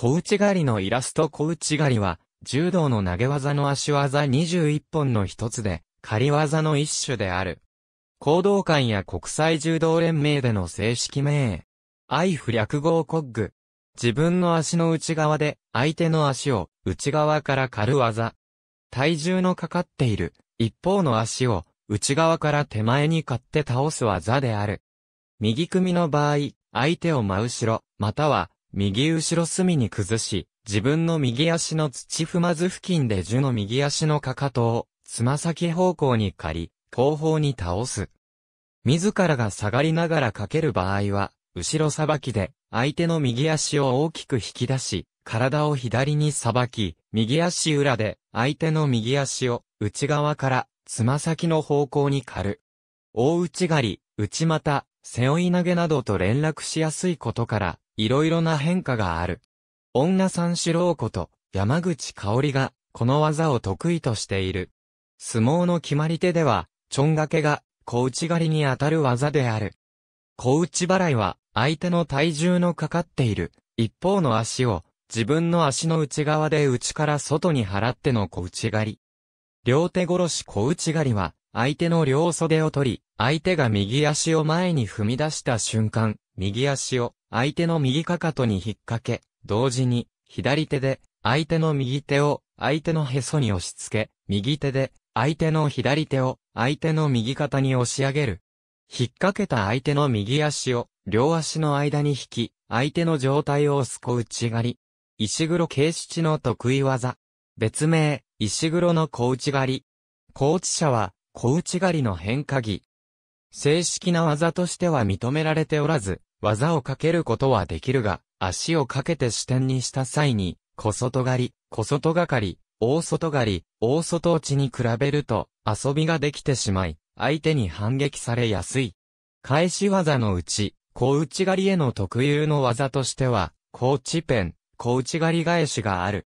小内狩りのイラスト小内狩りは、柔道の投げ技の足技21本の一つで、仮技の一種である。行動館や国際柔道連盟での正式名。愛フ略号コッグ。自分の足の内側で、相手の足を、内側から狩る技。体重のかかっている、一方の足を、内側から手前に買って倒す技である。右組みの場合、相手を真後ろ、または右後ろ隅に崩し、自分の右足の土踏まず付近で樹の右足のかかとを、つま先方向に借り、後方に倒す。自らが下がりながらかける場合は、後ろさばきで、相手の右足を大きく引き出し、体を左にさばき、右足裏で、相手の右足を、内側から、つま先の方向に狩る。大内刈り、内股、背負い投げなどと連絡しやすいことから、いろいろな変化がある。女三四郎こと山口香織がこの技を得意としている。相撲の決まり手では、ちょんがけが小内狩りにあたる技である。小内払いは相手の体重のかかっている一方の足を自分の足の内側で内から外に払っての小内狩り。両手殺し小内狩りは相手の両袖を取り、相手が右足を前に踏み出した瞬間、右足を相手の右かかとに引っ掛け、同時に左手で相手の右手を相手のへそに押し付け、右手で相手の左手を相手の右肩に押し上げる。引っ掛けた相手の右足を両足の間に引き、相手の状態をすこ内刈り。石黒慶七の得意技。別名、石黒の小内刈り。高知者は、小内刈りの変化技。正式な技としては認められておらず、技をかけることはできるが、足をかけて視点にした際に、小外刈り、小外がかり、大外刈り、大外落ちに比べると遊びができてしまい、相手に反撃されやすい。返し技のうち、小内刈りへの特有の技としては、高知ペン、小内刈り返しがある。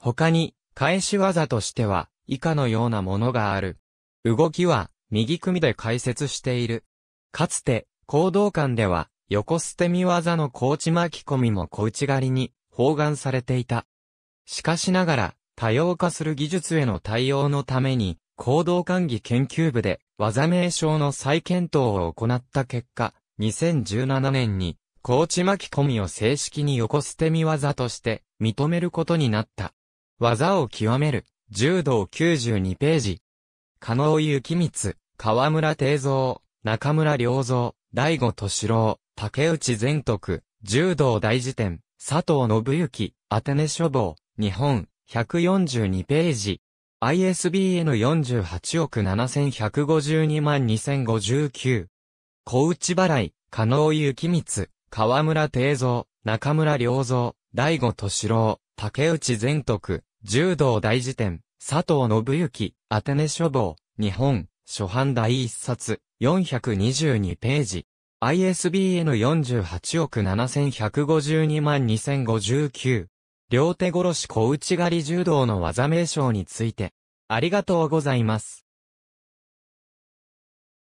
他に、返し技としては、以下のようなものがある。動きは、右組で解説している。かつて、行動館では、横捨て身技の小内巻き込みも小内刈りに、包含されていた。しかしながら、多様化する技術への対応のために、行動管理研究部で、技名称の再検討を行った結果、2017年に、高知巻き込みを正式に横捨て身技として認めることになった。技を極める、柔道92ページ、加納幸光、河村定蔵、中村良造、大悟敏郎、竹内全徳、柔道大辞典、佐藤信幸、アテネ書房、日本、142ページ。ISBN48 億7152万2059。小内払い、加納幸光、河村定蔵、中村良造、大悟敏郎、竹内全徳、柔道大辞典、佐藤信之、アテネ書房、日本、初版第一冊、422ページ。ISBN 48億7152万2059。両手殺し小内狩り柔道の技名称について。ありがとうございます。